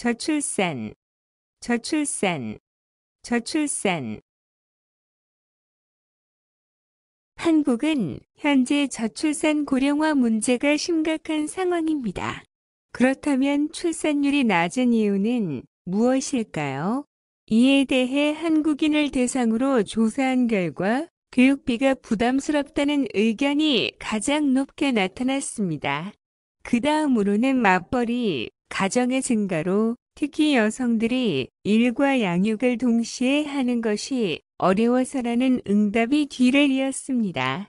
저출산 저출산 저출산 한국은 현재 저출산 고령화 문제가 심각한 상황입니다. 그렇다면 출산율이 낮은 이유는 무엇일까요? 이에 대해 한국인을 대상으로 조사한 결과 교육비가 부담스럽다는 의견이 가장 높게 나타났습니다. 그 다음으로는 맞벌이, 가정의 증가로 특히 여성들이 일과 양육을 동시에 하는 것이 어려워서라는 응답이 뒤를 이었습니다.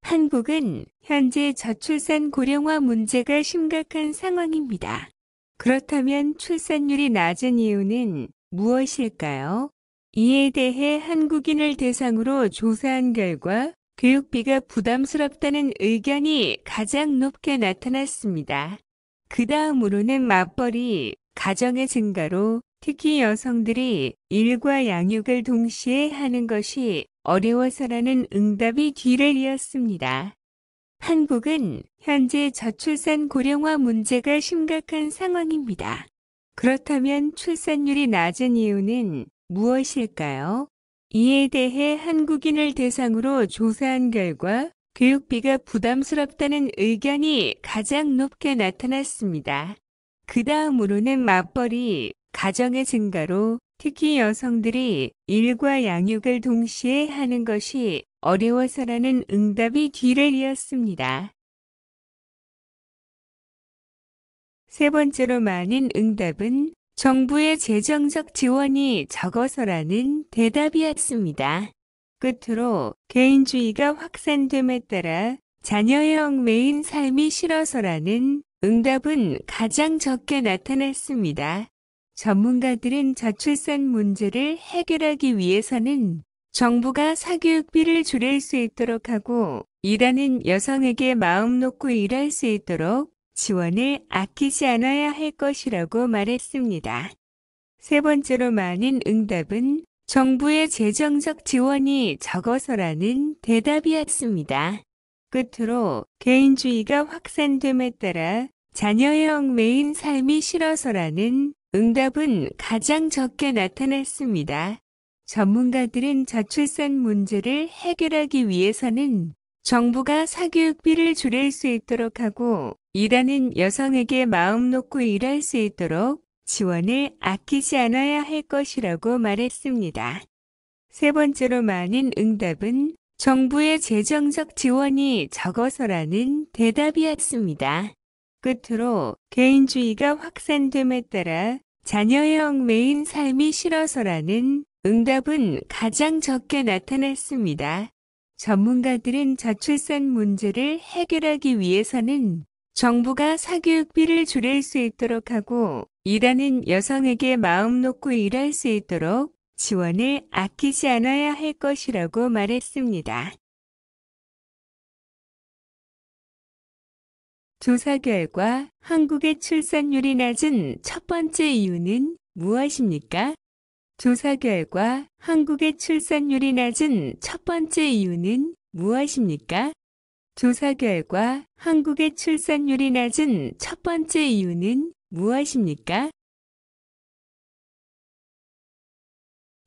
한국은 현재 저출산 고령화 문제가 심각한 상황입니다. 그렇다면 출산율이 낮은 이유는 무엇일까요? 이에 대해 한국인을 대상으로 조사한 결과 교육비가 부담스럽다는 의견이 가장 높게 나타났습니다. 그 다음으로는 맞벌이, 가정의 증가로 특히 여성들이 일과 양육을 동시에 하는 것이 어려워서라는 응답이 뒤를 이었습니다. 한국은 현재 저출산 고령화 문제가 심각한 상황입니다. 그렇다면 출산율이 낮은 이유는 무엇일까요? 이에 대해 한국인을 대상으로 조사한 결과 교육비가 부담스럽다는 의견이 가장 높게 나타났습니다. 그 다음으로는 맞벌이, 가정의 증가로 특히 여성들이 일과 양육을 동시에 하는 것이 어려워서라는 응답이 뒤를 이었습니다. 세 번째로 많은 응답은 정부의 재정적 지원이 적어서라는 대답이었습니다. 끝으로 개인주의가 확산됨에 따라 자녀의 얽매인 삶이 싫어서라는 응답은 가장 적게 나타났습니다. 전문가들은 저출산 문제를 해결하기 위해서는 정부가 사교육비를 줄일 수 있도록 하고 일하는 여성에게 마음 놓고 일할 수 있도록 지원을 아끼지 않아야 할 것이라고 말했습니다. 세 번째로 많은 응답은 정부의 재정적 지원이 적어서라는 대답이었습니다. 끝으로 개인주의가 확산됨에 따라 자녀의 얽매인 삶이 싫어서라는 응답은 가장 적게 나타났습니다. 전문가들은 저출산 문제를 해결하기 위해서는 정부가 사교육비를 줄일 수 있도록 하고 일하는 여성에게 마음 놓고 일할 수 있도록 지원을 아끼지 않아야 할 것이라고 말했습니다. 세 번째로 많은 응답은 정부의 재정적 지원이 적어서라는 대답이었습니다. 끝으로 개인주의가 확산됨에 따라 자녀의얽 매인 삶이 싫어서라는 응답은 가장 적게 나타났습니다. 전문가들은 저출산 문제를 해결하기 위해서는 정부가 사교육비를 줄일 수 있도록 하고 일하는 여성에게 마음 놓고 일할 수 있도록 지원을 아끼지 않아야 할 것이라고 말했습니다. 조사 결과 한국의 출산율이 낮은 첫 번째 이유는 무엇입니까? 조사 결과 한국의 출산율이 낮은 첫 번째 이유는 무엇입니까? 조사 결과 한국의 출산율이 낮은 첫 번째 이유는 무엇입니까?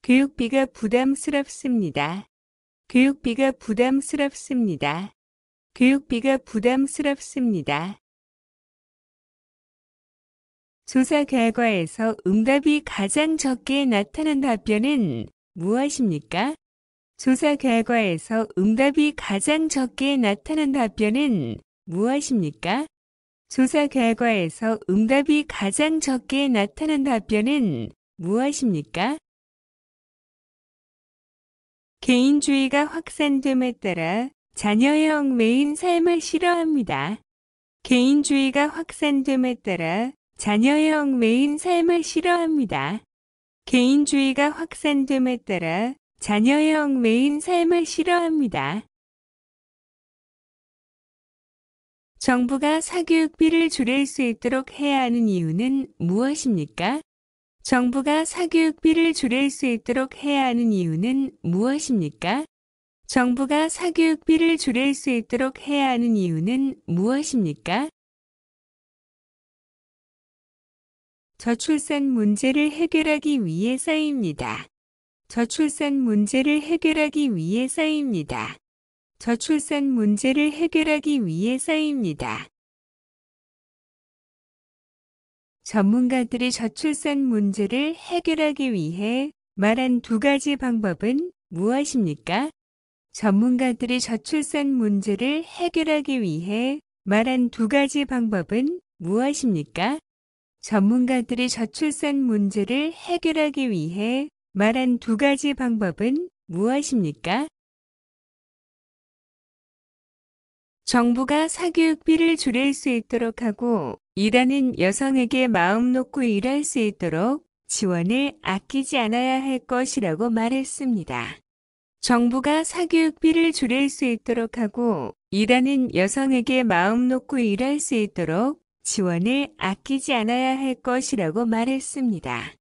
교육비가 부담스럽습니다. 교육비가 부담스럽습니다. 교육비가 부담스럽습니다. 조사 결과에서 응답이 가장 적게 나타난 답변은 무엇입니까? 조사 결과에서 응답이 가장 적게 나타난 답변은 무엇입니까? 조사 결과에서 응답이 가장 적게 나타난 답변은 무엇입니까? 개인주의가 확산됨에 따라 자녀형 메인 삶을 싫어합니다. 개인주의가 확산됨에 따라 자녀형 메인 삶을 싫어합니다. 개인주의가 확산됨에 따라 자녀의 얽매인 삶을 싫어합니다. 정부가 사교육비를 줄일 수 있도록 해야 하는 이유는 무엇입니까? 정부가 사교육비를 줄일 수 있도록 해야 하는 이유는 무엇입니까? 정부가 사교육비를 줄일 수 있도록 해야 하는 이유는 무엇입니까? 저출산 문제를 해결하기 위해서입니다. 저출산 문제를 해결하기 위해서입니다. 저출산 문제를 해결하기 위해서입니다. 전문가들이 저출산 문제를 해결하기 위해 말한 두 가지 방법은 무엇입니까? 전문가들이 저출산 문제를 해결하기 위해 말한 두 가지 방법은 무엇입니까? 전문가들이 저출산 문제를 해결하기 위해 말한 두 가지 방법은 무엇입니까? 정부가 사교육비를 줄일 수 있도록 하고 일하는 여성에게 마음 놓고 일할 수 있도록 지원을 아끼지 않아야 할 것이라고 말했습니다. 정부가 사교육비를 줄일 수 있도록 하고 일하는 여성에게 마음 놓고 일할 수 있도록 지원을 아끼지 않아야 할 것이라고 말했습니다.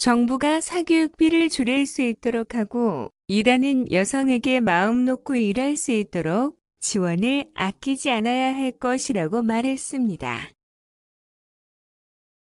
정부가 사교육비를 줄일 수 있도록 하고 일하는 여성에게 마음 놓고 일할 수 있도록 지원을 아끼지 않아야 할 것이라고 말했습니다.